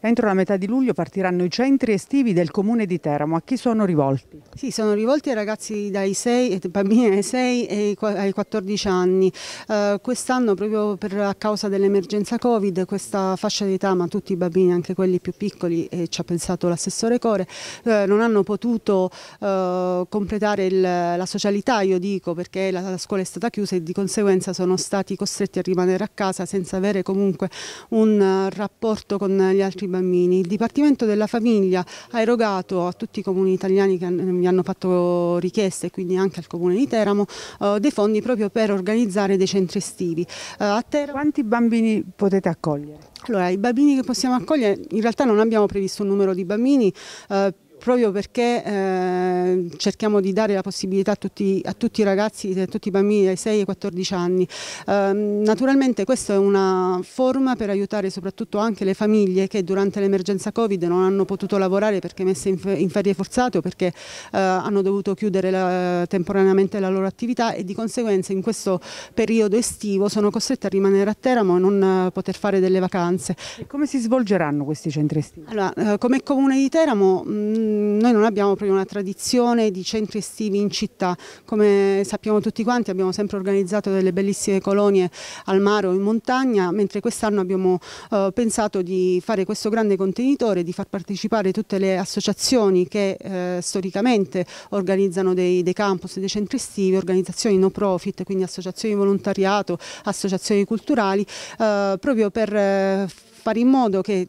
Entro la metà di luglio partiranno i centri estivi del comune di Teramo. A chi sono rivolti? Sì, sono rivolti ai ragazzi dai 6, eh, bambini dai 6 ai 14 anni. Eh, Quest'anno proprio per, a causa dell'emergenza Covid, questa fascia d'età, ma tutti i bambini, anche quelli più piccoli, eh, ci ha pensato l'assessore Core, eh, non hanno potuto eh, completare il, la socialità, io dico, perché la, la, scuola è stata chiusa e di conseguenza sono stati costretti a rimanere a casa senza avere comunque un eh, rapporto con gli altri bambini. Il Dipartimento della Famiglia ha erogato a tutti i comuni italiani che hanno quindi hanno fatto richieste quindi anche al Comune di Teramo eh, dei fondi proprio per organizzare dei centri estivi. Eh, a Teramo... Quanti bambini potete accogliere? Allora, i bambini che possiamo accogliere, in realtà non abbiamo previsto un numero di bambini eh, proprio perché eh, cerchiamo di dare la possibilità a tutti, a tutti, i ragazzi, a tutti i bambini dai 6 ai 14 anni. Eh, naturalmente questa è una forma per aiutare soprattutto anche le famiglie che durante l'emergenza Covid non hanno potuto lavorare perché messe in, in ferie forzate o perché eh, hanno dovuto chiudere la, temporaneamente la loro attività e di conseguenza in questo periodo estivo sono costrette a rimanere a Teramo e non eh, poter fare delle vacanze. E come si svolgeranno questi centri estivi? Allora, eh, come Comune di Teramo mh, mm, Mm, noi non abbiamo proprio una tradizione di centri estivi in città, come sappiamo tutti quanti abbiamo sempre organizzato delle bellissime colonie al mare o in montagna, mentre quest'anno abbiamo eh, pensato di fare questo grande contenitore, di far partecipare tutte le associazioni che eh, storicamente organizzano dei, dei campus, dei centri estivi, organizzazioni no profit, quindi associazioni di volontariato, associazioni culturali, eh, proprio per eh, fare in modo che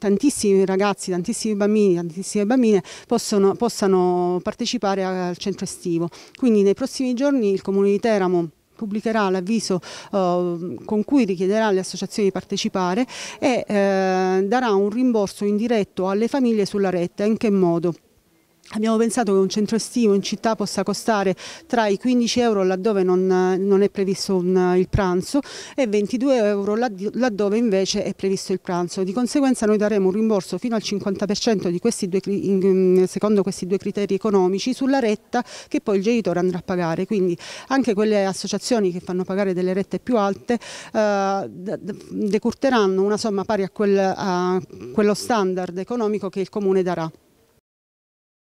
tantissimi ragazzi, tantissimi bambini, tantissime bambine possono, possano partecipare al centro estivo. Quindi nei prossimi giorni il Comune di Teramo pubblicherà l'avviso eh, con cui richiederà alle associazioni di partecipare e eh, darà un rimborso indiretto alle famiglie sulla retta. In che modo? Abbiamo pensato che un centro estivo in città possa costare tra i 15 euro laddove non, non è previsto un, il pranzo e 22 euro laddove invece è previsto il pranzo. Di conseguenza noi daremo un rimborso fino al 50% questi due, secondo questi due criteri economici sulla retta che poi il genitore andrà a pagare. Quindi anche quelle associazioni che fanno pagare delle rette più alte eh, decurteranno una somma pari a, quel, a quello standard economico che il comune darà.